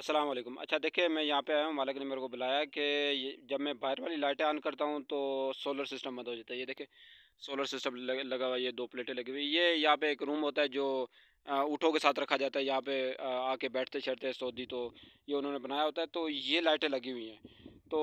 असलम अच्छा देखिए मैं यहाँ पे आया हूँ मालिक ने मेरे को बुलाया कि जब मैं बाहर वाली लाइटें ऑन करता हूँ तो सोलर सिस्टम बंद हो जाता है ये देखिए सोलर सिस्टम लग, लगा हुआ ये दो प्लेटें लगी हुई ये यहाँ पे एक रूम होता है जो ऊँटों के साथ रखा जाता है यहाँ पे आके बैठते चढ़ते सौदी तो ये उन्होंने बनाया होता है तो ये लाइटें लगी हुई हैं तो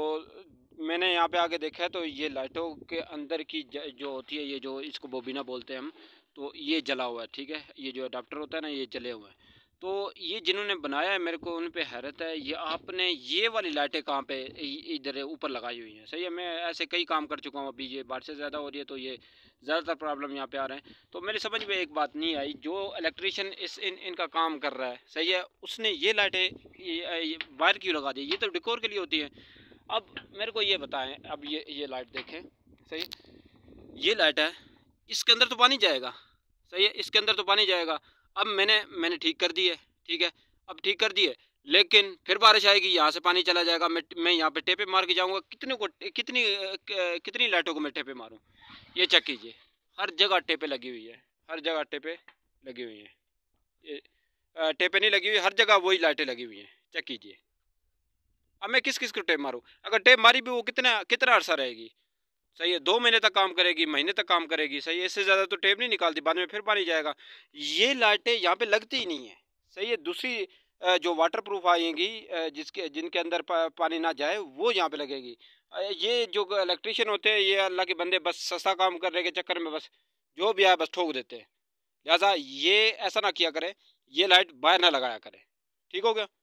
मैंने यहाँ पर आके देखा है तो ये लाइटों के अंदर की जो होती है ये जो इसको बोबीना बोलते हैं हम तो ये जला हुआ है ठीक है ये जो अडाप्टर होता है ना ये जले हुए हैं तो ये जिन्होंने बनाया है मेरे को उन पर हैरत है ये आपने ये वाली लाइटें कहाँ पे इधर ऊपर लगाई हुई हैं सही है मैं ऐसे कई काम कर चुका हूँ अभी ये बारिश ज़्यादा हो रही है तो ये ज़्यादातर प्रॉब्लम यहाँ पे आ रहे हैं तो मेरी समझ में एक बात नहीं आई जो इलेक्ट्रीशियन इस इन इनका काम कर रहा है सही है उसने ये लाइटें वायर क्यों लगा दी ये तो डिकोर के लिए होती है अब मेरे को ये बताएं अब ये ये लाइट देखें सही ये लाइट है इसके अंदर तो पानी जाएगा सही है इसके अंदर तो पानी जाएगा अब मैंने मैंने ठीक कर दी है ठीक है अब ठीक कर दी है लेकिन फिर बारिश आएगी यहाँ से पानी चला जाएगा मैं मैं यहाँ पे टेपे मार के जाऊँगा कितने को कितनी कितनी लाइटों को मैं टेपे मारूँ ये चेक कीजिए हर जगह टेपे लगी हुई है हर जगह टेपे लगी हुई हैं टेपे नहीं लगी हुई हर जगह वही लाइटें लगी हुई हैं चेक कीजिए अब मैं किस किस को टेप मारूँ अगर टेप मारी भी वो कितना कितना अर्सा रहेगी सही है दो महीने तक काम करेगी महीने तक काम करेगी सही है इससे ज़्यादा तो टेप नहीं निकालती बाद में फिर पानी जाएगा ये लाइटें यहाँ पे लगती ही नहीं है सही है दूसरी जो वाटर प्रूफ आएंगी जिसके जिनके अंदर पानी ना जाए वो यहाँ पे लगेगी ये जो इलेक्ट्रिशियन होते हैं ये अल्लाह के बंदे बस सस्ता काम करने के चक्कर में बस जो भी आए बस ठोक देते हैं लिहाजा ये ऐसा ना किया करें ये लाइट बाहर ना लगाया करें ठीक हो गया